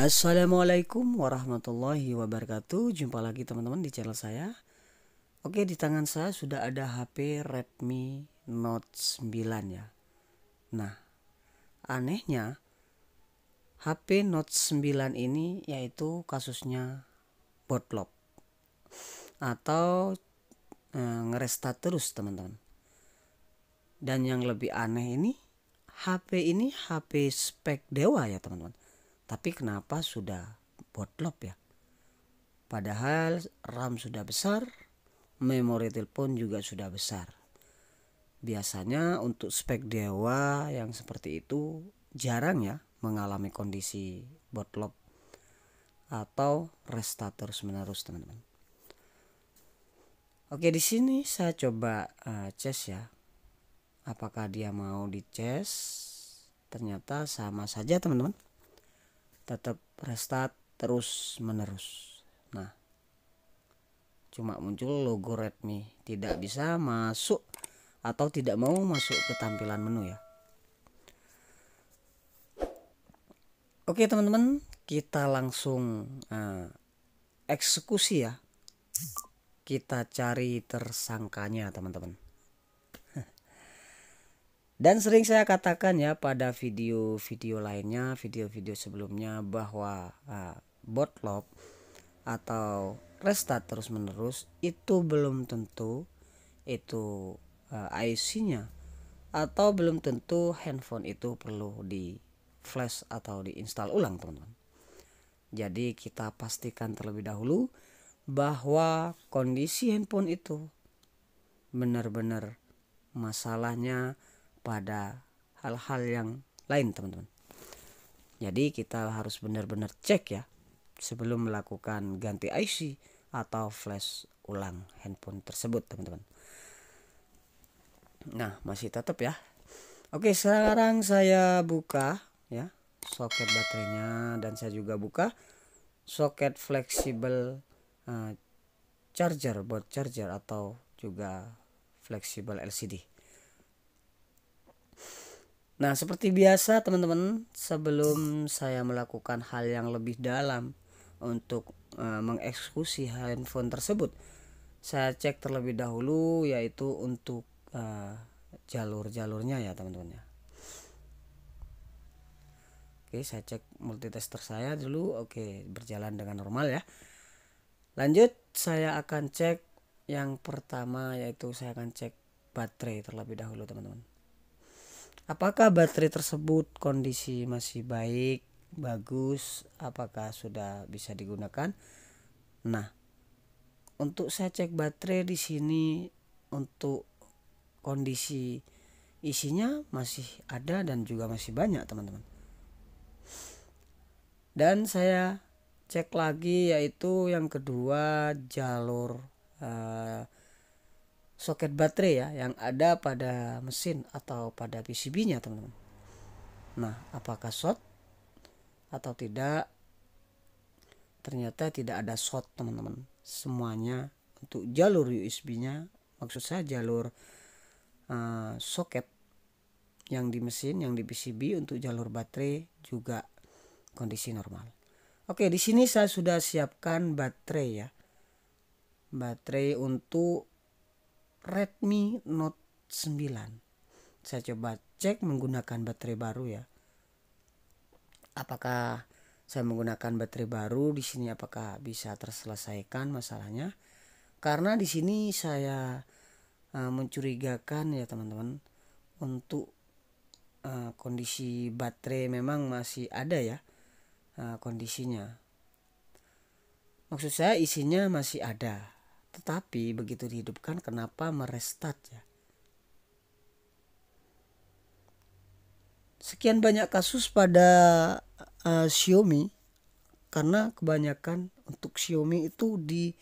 Assalamualaikum warahmatullahi wabarakatuh Jumpa lagi teman-teman di channel saya Oke di tangan saya sudah ada HP Redmi Note 9 ya Nah anehnya HP Note 9 ini yaitu kasusnya botlop Atau eh, ngeresta terus teman-teman Dan yang lebih aneh ini HP ini HP spek dewa ya teman-teman tapi kenapa sudah botlop ya? Padahal RAM sudah besar, memori telepon juga sudah besar. Biasanya untuk spek dewa yang seperti itu jarang ya mengalami kondisi botlop atau restart terus menerus teman-teman. Oke di sini saya coba uh, eh, chess ya. Apakah dia mau di chess? Ternyata sama saja teman-teman tetap restart terus menerus nah cuma muncul logo Redmi tidak bisa masuk atau tidak mau masuk ke tampilan menu ya Oke teman-teman kita langsung uh, eksekusi ya kita cari tersangkanya teman-teman dan sering saya katakan ya pada video-video lainnya, video-video sebelumnya bahwa uh, botlop atau restart terus-menerus itu belum tentu itu uh, ah, IC-nya atau belum tentu handphone itu perlu di flash atau diinstal ulang teman-teman. Jadi kita pastikan terlebih dahulu bahwa kondisi handphone itu benar-benar masalahnya pada hal-hal yang lain teman-teman jadi kita harus benar-benar cek ya sebelum melakukan ganti IC atau flash ulang handphone tersebut teman-teman nah masih tetap ya oke sekarang saya buka ya soket baterainya dan saya juga buka soket fleksibel uh, charger board charger atau juga fleksibel LCD Nah, seperti biasa teman-teman, sebelum saya melakukan hal yang lebih dalam untuk e, mengeksekusi handphone tersebut, saya cek terlebih dahulu yaitu untuk e, jalur-jalurnya ya, teman-teman ya. Oke, saya cek multitester saya dulu. Oke, berjalan dengan normal ya. Lanjut, saya akan cek yang pertama yaitu saya akan cek baterai terlebih dahulu, teman-teman apakah baterai tersebut kondisi masih baik, bagus, apakah sudah bisa digunakan. Nah, untuk saya cek baterai di sini untuk kondisi isinya masih ada dan juga masih banyak, teman-teman. Dan saya cek lagi yaitu yang kedua jalur uh, soket baterai ya yang ada pada mesin atau pada PCB-nya teman-teman. Nah, apakah short atau tidak? Ternyata tidak ada short teman-teman. Semuanya untuk jalur USB-nya, maksud saya jalur uh, soket yang di mesin, yang di PCB untuk jalur baterai juga kondisi normal. Oke, di sini saya sudah siapkan baterai ya. Baterai untuk Redmi Note 9. Saya coba cek menggunakan baterai baru ya. Apakah saya menggunakan baterai baru di sini apakah bisa terselesaikan masalahnya? Karena di sini saya uh, mencurigakan ya teman-teman untuk uh, kondisi baterai memang masih ada ya uh, kondisinya. Maksud saya isinya masih ada tetapi begitu dihidupkan kenapa merestat ya? Sekian banyak kasus pada uh, Xiaomi karena kebanyakan untuk Xiaomi itu di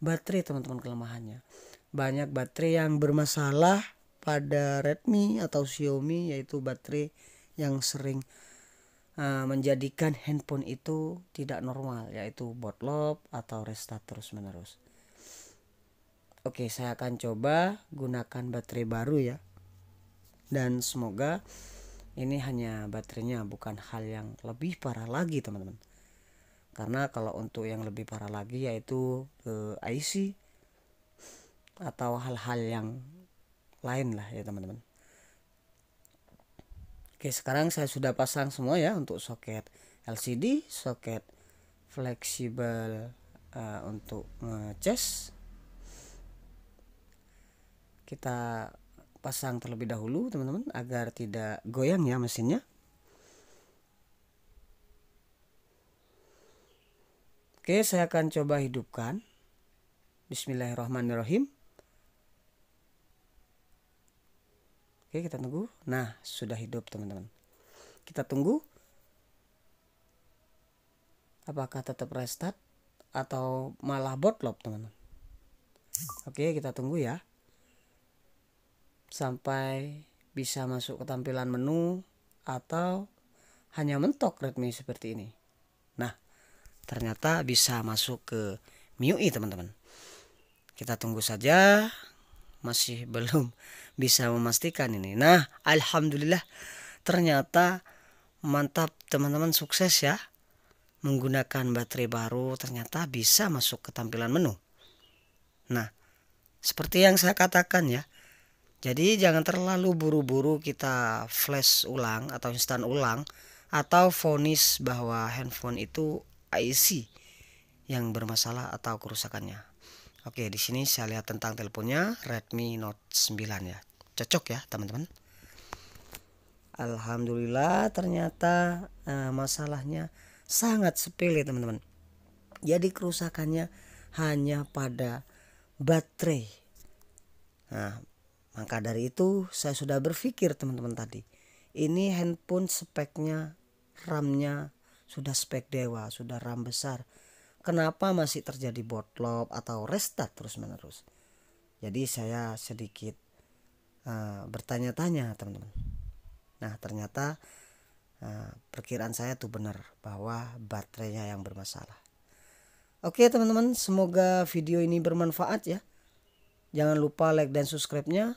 baterai teman-teman kelemahannya. Banyak baterai yang bermasalah pada Redmi atau Xiaomi yaitu baterai yang sering uh, menjadikan handphone itu tidak normal yaitu botlop atau restart terus-menerus. Oke, saya akan coba gunakan baterai baru ya. Dan semoga ini hanya baterainya bukan hal yang lebih parah lagi, teman-teman. Karena kalau untuk yang lebih parah lagi yaitu eh, IC atau hal-hal yang lain lah ya, teman-teman. Oke, sekarang saya sudah pasang semua ya untuk soket LCD, soket fleksibel uh, untuk chest kita pasang terlebih dahulu teman-teman agar tidak goyang ya mesinnya Oke saya akan coba hidupkan Bismillahirrahmanirrahim Oke kita tunggu Nah sudah hidup teman-teman Kita tunggu Apakah tetap restart Atau malah botlop teman-teman Oke kita tunggu ya sampai bisa masuk ke tampilan menu atau hanya mentok Redmi seperti ini. Nah, ternyata bisa masuk ke MIUI teman-teman. Kita tunggu saja masih belum bisa memastikan ini. Nah, alhamdulillah ternyata mantap teman-teman sukses ya. Menggunakan baterai baru ternyata bisa masuk ke tampilan menu. Nah, seperti yang saya katakan ya, jadi jangan terlalu buru-buru kita flash ulang atau instan ulang atau vonis bahwa handphone itu IC yang bermasalah atau kerusakannya. Oke, di sini saya lihat tentang teleponnya Redmi Note 9 ya. Cocok ya, teman-teman. Alhamdulillah ternyata eh, masalahnya sangat sepele, teman-teman. Jadi kerusakannya hanya pada baterai. Nah, maka dari itu saya sudah berpikir teman-teman tadi. Ini handphone speknya, RAM-nya sudah spek dewa, sudah RAM besar. Kenapa masih terjadi botlop atau restart terus-menerus? Jadi saya sedikit uh, bertanya-tanya teman-teman. Nah ternyata uh, perkiraan saya tuh benar bahwa baterainya yang bermasalah. Oke teman-teman semoga video ini bermanfaat ya. Jangan lupa like dan subscribe-nya.